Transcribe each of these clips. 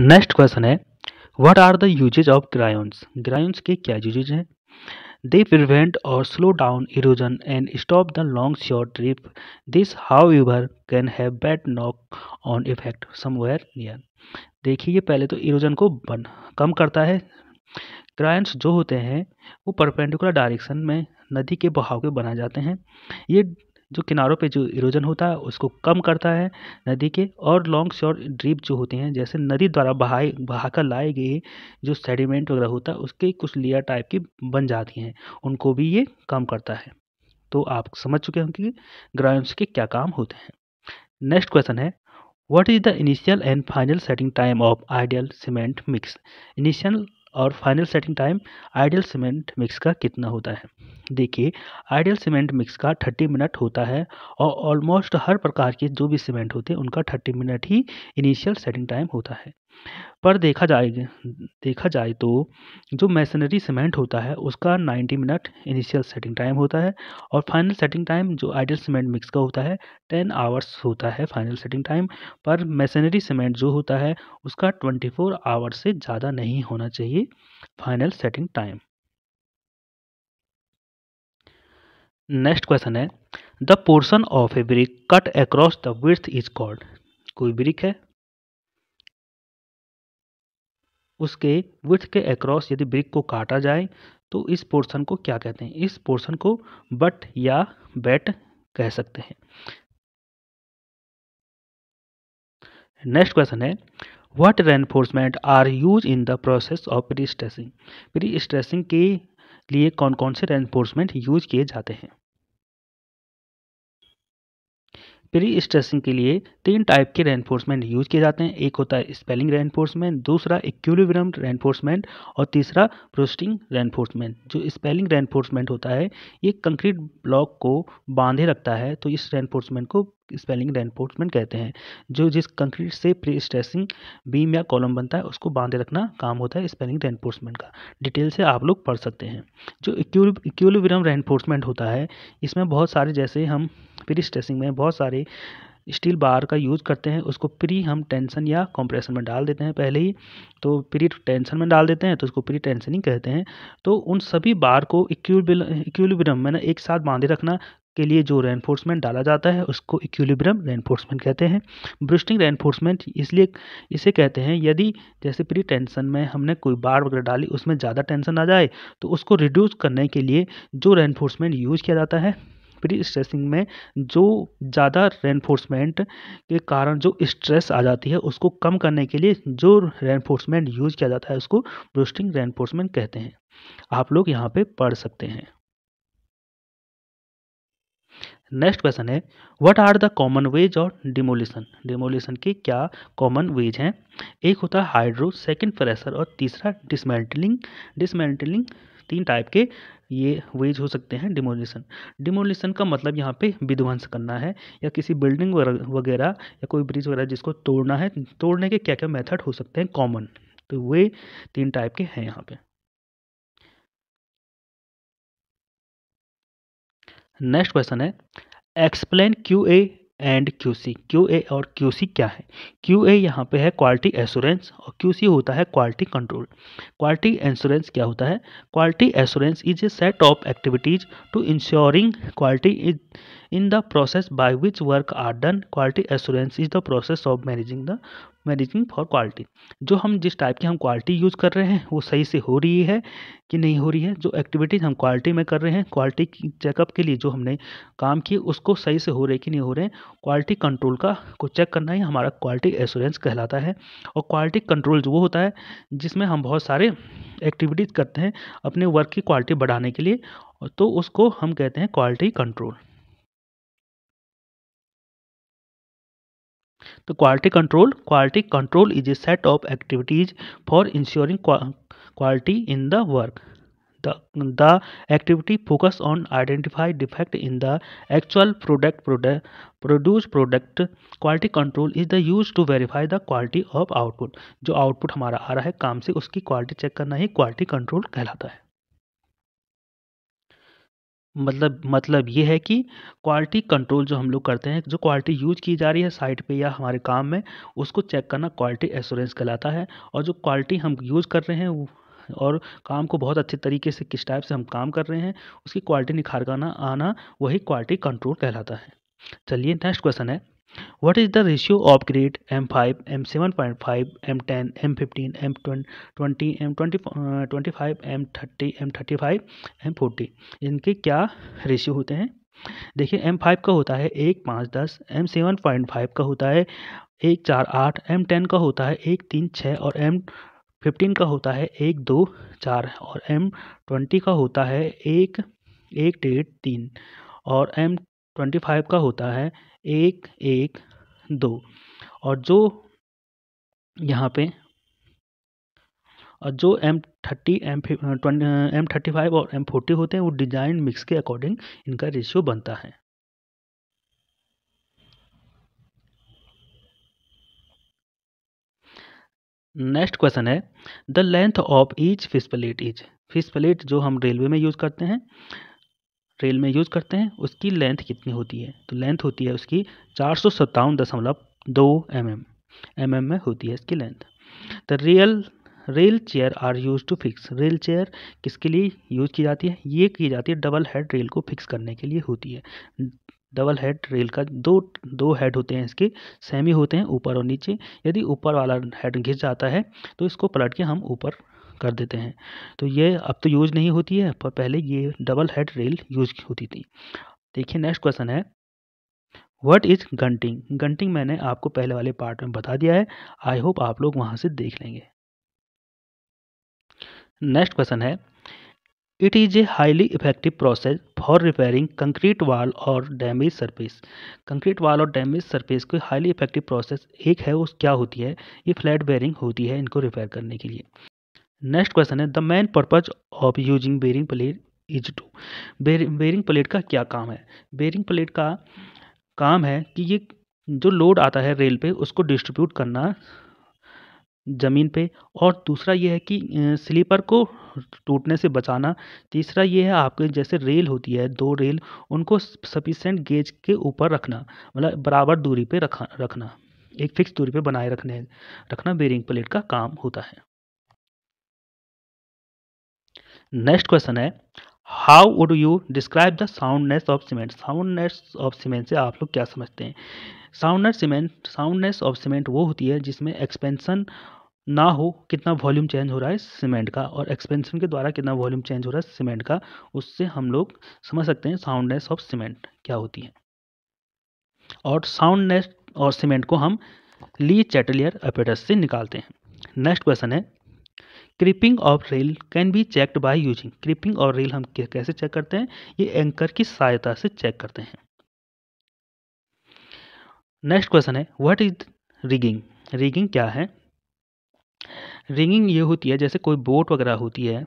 next question है what are the uses of groynes groynes के क्या यूजेज हैं दे प्रिवेंट और slow down erosion and stop the long shore trip this how your can have bad knock on effect somewhere near देखिए ये पहले तो erosion को बन कम करता है क्रायंट्स जो होते हैं वो परपेंडिकुलर डायरेक्शन में नदी के बहाव के बनाए जाते हैं ये जो किनारों पे जो इरोजन होता है उसको कम करता है नदी के और लॉन्ग शॉर्ट ड्रीप जो होते हैं जैसे नदी द्वारा बहाए बहाकर लाए गए जो सेडिमेंट वगैरह होता है उसके कुछ लेयर टाइप की बन जाती हैं उनको भी ये कम करता है तो आप समझ चुके होंगे कि ग्राउंड के क्या काम होते हैं नेक्स्ट क्वेश्चन है what is the initial and final setting time of ideal cement mix initial और final setting time ideal cement mix का कितना होता है देखिए आइडियल सीमेंट मिक्स का थर्टी मिनट होता है और ऑलमोस्ट हर प्रकार के जो भी सीमेंट होते हैं उनका थर्टी मिनट ही इनिशियल सेटिंग टाइम होता है पर देखा जाए देखा जाए तो जो मैसनरी सीमेंट होता है उसका 90 मिनट इनिशियल सेटिंग टाइम होता है और फाइनल सेटिंग टाइम जो आइडियल सीमेंट मिक्स का होता है 10 आवर्स होता है फाइनल सेटिंग टाइम पर मैसनरी सीमेंट जो होता है उसका 24 आवर्स से ज़्यादा नहीं होना चाहिए final setting time next question है the portion of a brick cut across the width is called कोई ब्रिक है उसके विथ के अक्रॉस यदि ब्रिक को काटा जाए तो इस पोर्सन को क्या कहते हैं इस पोर्सन को बट या बैट कह सकते हैं नेक्स्ट क्वेश्चन है what reinforcement are use in the process of pre stressing pre stressing के लिए कौन कौन से रेनफोर्समेंट यूज किए जाते हैं प्री स्ट्रेसिंग के लिए तीन टाइप के रेनफोर्समेंट यूज किए जाते हैं एक होता है स्पेलिंग रेनफोर्समेंट दूसरा इक्विलिब्रियम रेनफोर्समेंट और तीसरा प्रोस्टिंग रेनफोर्समेंट जो स्पेलिंग रेनफोर्समेंट होता है ये कंक्रीट ब्लॉक को बांधे रखता है तो इस रेनफोर्समेंट को स्पेलिंग रेनफोर्समेंट कहते हैं जो जिस कंक्रीट से प्री स्ट्रेसिंग बीम या कॉलम बनता है उसको बांधे रखना काम होता है स्पेलिंग रेनफोर्समेंट का डिटेल से आप लोग पढ़ सकते हैं जो इक्वलिब्रियम रेनफोर्समेंट होता है इसमें बहुत सारे जैसे हम प्री स्ट्रेसिंग में बहुत सारे स्टील बार का यूज़ करते हैं उसको प्री हम टेंशन या कंप्रेशन में डाल देते हैं पहले ही तो प्री टेंशन में डाल देते हैं तो उसको प्री टेंशनिंग कहते हैं तो उन सभी बार को इक्विलिब्रियम मैंने एक साथ बांधे रखना के लिए जो रेनफोर्समेंट डाला जाता है उसको इक्विलिब्रियम रेनफोर्समेंट कहते हैं ब्रूस्टिंग रेनफोर्समेंट इसलिए इसे कहते हैं यदि जैसे प्री टेंशन में हमने कोई बाढ़ वगैरह डाली उसमें ज़्यादा टेंशन आ जाए तो उसको रिड्यूस करने के लिए जो रेनफोर्समेंट यूज किया जाता है प्री स्ट्रेसिंग में जो ज़्यादा रेनफोर्समेंट के कारण जो स्ट्रेस आ जाती है उसको कम करने के लिए जो रेनफोर्समेंट यूज किया जाता है उसको ब्रूस्टिंग रेनफोर्समेंट कहते हैं आप लोग यहाँ पे पढ़ सकते हैं नेक्स्ट क्वेश्चन है what are the common ways और डिमोलिशन डिमोलिशन के क्या कॉमन वेज हैं एक होता है हाइड्रो सेकंड प्रेशर और तीसरा डिसमेंटलिंग डिसमेंटलिंग तीन टाइप के ये वेज हो सकते हैं डिमोलिशन डिमोलिशन का मतलब यहाँ पे विध्वंस करना है या किसी बिल्डिंग वगैरह या कोई ब्रिज वगैरह जिसको तोड़ना है तोड़ने के क्या क्या मेथड हो सकते हैं कॉमन तो वे तीन टाइप के हैं यहाँ पे नेक्स्ट क्वेश्चन है explain Q A and Q C Q A और क्यू सी क्या है क्यू ए यहाँ पे है क्वालिटी एश्योरेंस और क्यू सी होता है क्वालिटी कंट्रोल क्वालिटी इंश्योरेंस क्या होता है quality assurance is a set of activities to insuring quality is in the process by which work are done quality assurance is the process of managing the managing for quality जो हम जिस type की हम quality use कर रहे हैं वो सही से हो रही है कि नहीं हो रही है जो एक्टिविटीज़ हम क्वालिटी में कर रहे हैं क्वालिटी चेकअप के लिए जो हमने काम किए उसको सही से हो रहे कि नहीं हो रहे हैं क्वालिटी कंट्रोल का को चेक करना ही हमारा क्वालिटी एश्योरेंस कहलाता है और क्वालिटी कंट्रोल जो वो होता है जिसमें हम बहुत सारे एक्टिविटीज़ करते हैं अपने वर्क की क्वालिटी बढ़ाने के लिए तो उसको हम कहते हैं क्वालिटी कंट्रोल तो quality control quality control is a set of activities for insuring quality in the work the activity focus on identify defect in the actual product produce product quality control is the use to verify the quality of output जो output हमारा आ रहा है काम से उसकी quality check करना ही quality control कहलाता है मतलब मतलब ये है कि क्वालिटी कंट्रोल जो हम लोग करते हैं जो क्वालिटी यूज की जा रही है साइट पे या हमारे काम में उसको चेक करना क्वालिटी एश्योरेंस कहलाता है और जो क्वालिटी हम यूज कर रहे हैं और काम को बहुत अच्छे तरीके से किस टाइप से हम काम कर रहे हैं उसकी क्वालिटी निखार करना आना वही क्वालिटी कंट्रोल कहलाता है चलिए नेक्स्ट क्वेश्चन है What is the ratio of grade M5, M7.5, M10, M15, M20, M25, M30, M35, M40 इनके क्या रेशियो होते हैं देखिए एम फाइव का होता है एक पाँच दस एम सेवन पॉइंट फाइव का होता है एक चार आठ एम टेन का होता है एक तीन छः और एम फिफ्टीन का होता है एक दो चार और एम ट्वेंटी का होता है एक एक डेढ़ तीन और एम ट्वेंटी फाइव का होता है एक एक दो और जो यहाँ पे और जो M thirty M M thirty five और एम फोर्टी होते हैं वो डिजाइन मिक्स के अकॉर्डिंग इनका रेशियो बनता है नेक्स्ट क्वेश्चन है the length of each fish plate is fish plate जो हम रेलवे में यूज़ करते हैं रेल में यूज़ करते हैं उसकी लेंथ कितनी होती है तो लेंथ होती है उसकी चार सौ सत्तावन दशमलव दो एम एम एम एम में होती है इसकी length the real rail chair are use to fix rail chair किसके लिए यूज़ की जाती है ये की जाती है डबल हेड रेल को फिक्स करने के लिए होती है डबल हेड रेल का दो दो हेड होते हैं इसके सेमी होते हैं ऊपर और नीचे यदि ऊपर वाला हेड घिस जाता है तो इसको पलट के हम ऊपर कर देते हैं तो ये अब तो यूज़ नहीं होती है पर पहले ये डबल हेड रेल यूज होती थी देखिए नेक्स्ट क्वेश्चन है व्हाट इज़ गंटिंग गंटिंग मैंने आपको पहले वाले पार्ट में बता दिया है आई होप आप लोग वहाँ से देख लेंगे नेक्स्ट क्वेश्चन है it is a highly effective process for repairing concrete wall और डैमेज सरफेस कंक्रीट वाल और डैमेज सरफेस को हाईली इफेक्टिव प्रोसेस एक है वो क्या होती है ये फ्लैट बेयरिंग होती है इनको रिपेयर करने के लिए नेक्स्ट क्वेश्चन है the main purpose of using bearing plate is to bearing plate का क्या काम है बेरिंग प्लेट का काम है कि ये जो लोड आता है रेल पे उसको डिस्ट्रीब्यूट करना ज़मीन पे और दूसरा ये है कि स्लीपर को टूटने से बचाना तीसरा ये है आपके जैसे रेल होती है दो रेल उनको सफिशेंट गेज के ऊपर रखना मतलब बराबर दूरी पे रखा रखना एक फिक्स दूरी पे बनाए रखने रखना बेरिंग प्लेट का काम होता है नेक्स्ट क्वेश्चन है how would you describe the soundness of cement soundness of cement से आप लोग क्या समझते हैं soundness cement soundness of cement वो होती है जिसमें एक्सपेंसन ना हो कितना वॉल्यूम चेंज हो रहा है सीमेंट का और एक्सपेंशन के द्वारा कितना वॉल्यूम चेंज हो रहा है सीमेंट का उससे हम लोग समझ सकते हैं साउंडनेस ऑफ सीमेंट क्या होती है और साउंडनेस और सीमेंट को हम ली चैटलियर अपेटस से निकालते हैं नेक्स्ट क्वेश्चन है creeping of rail can be checked by using creeping of rail हम कैसे चेक करते हैं ये एंकर की सहायता से चेक करते हैं नेक्स्ट क्वेश्चन है व्हाट इज रिगिंग रिगिंग क्या है रिगिंग ये होती है जैसे कोई बोट वगैरह होती है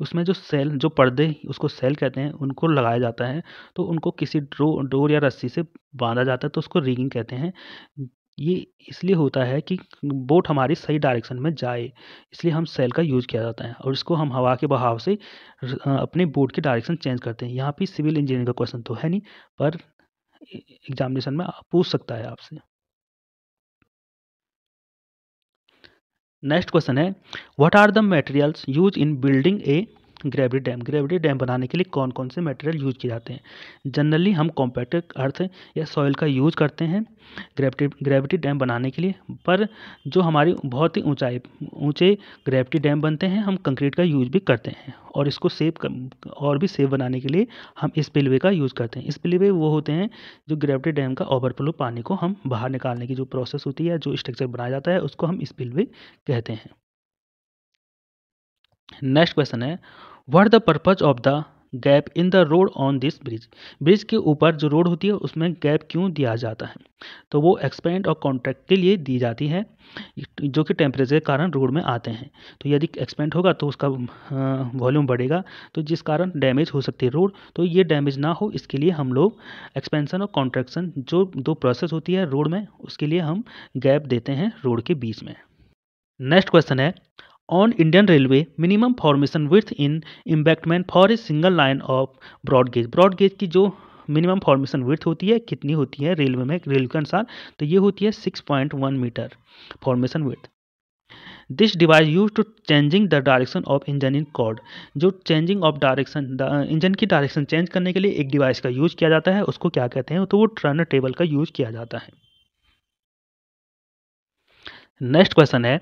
उसमें जो सेल जो पर्दे उसको सेल कहते हैं उनको लगाया जाता है तो उनको किसी डोर या रस्सी से बांधा जाता है तो उसको रिगिंग कहते हैं ये इसलिए होता है कि बोट हमारी सही डायरेक्शन में जाए इसलिए हम सेल का यूज़ किया जाता है और इसको हम हवा के बहाव से अपने बोट के डायरेक्शन चेंज करते हैं यहाँ पे सिविल इंजीनियरिंग का क्वेश्चन तो है नहीं पर एग्जामिनेशन में पूछ सकता है आपसे नेक्स्ट क्वेश्चन है what are the materials use in building a gravity dam gravity dam बनाने के लिए कौन कौन से मटेरियल यूज किए जाते हैं जनरली हम कॉम्पैक्ट अर्थ या सॉइल का यूज करते हैं ग्रेविटी ग्रेविटी डैम बनाने के लिए पर जो हमारी बहुत ही ऊंचाई ऊंचे ग्रेविटी डैम बनते हैं हम कंक्रीट का यूज भी करते हैं और इसको सेव और भी सेफ बनाने के लिए हम स्पिलवे का यूज़ करते हैं स्पिलवे वो होते हैं जो ग्रेविटी डैम का ओवरफ्लो पानी को हम बाहर निकालने की जो प्रोसेस होती है जो स्ट्रक्चर बनाया जाता है उसको हम स्पिलवे कहते हैं नेक्स्ट क्वेश्चन है what the purpose of the gap in the road on this bridge bridge के ऊपर जो रोड होती है उसमें गैप क्यों दिया जाता है तो वो एक्सपेंड और कॉन्ट्रैक्ट के लिए दी जाती है जो कि टेम्परेचर के कारण रोड में आते हैं तो यदि एक्सपेंड होगा तो उसका वॉल्यूम बढ़ेगा तो जिस कारण डैमेज हो सकती है रोड तो ये डैमेज ना हो इसके लिए हम लोग एक्सपेंसन और कॉन्ट्रैक्शन जो दो प्रोसेस होती है रोड में उसके लिए हम गैप देते हैं रोड के बीच में नेक्स्ट क्वेश्चन है on Indian railway minimum formation width in embankment for a single line of broad gauge broad gauge की जो मिनिमम फॉर्मेशन विथ होती है कितनी होती है रेलवे में रेलवे के अनुसार तो ये होती है six point one metre formation width this device use to changing the direction of engine in called जो चेंजिंग ऑफ डायरेक्शन इंजन की डायरेक्शन चेंज करने के लिए एक डिवाइस का यूज किया जाता है उसको क्या कहते हैं तो वो टर्न टेबल का यूज किया जाता है नेक्स्ट क्वेश्चन है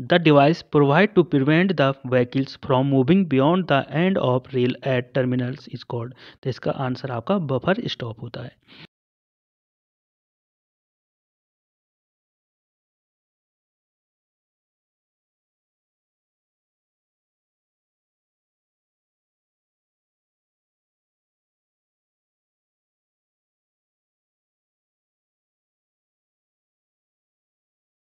the device provide to prevent the vehicles from moving beyond the end of rail at terminals is called तो इसका आंसर आपका बफर स्टॉप होता है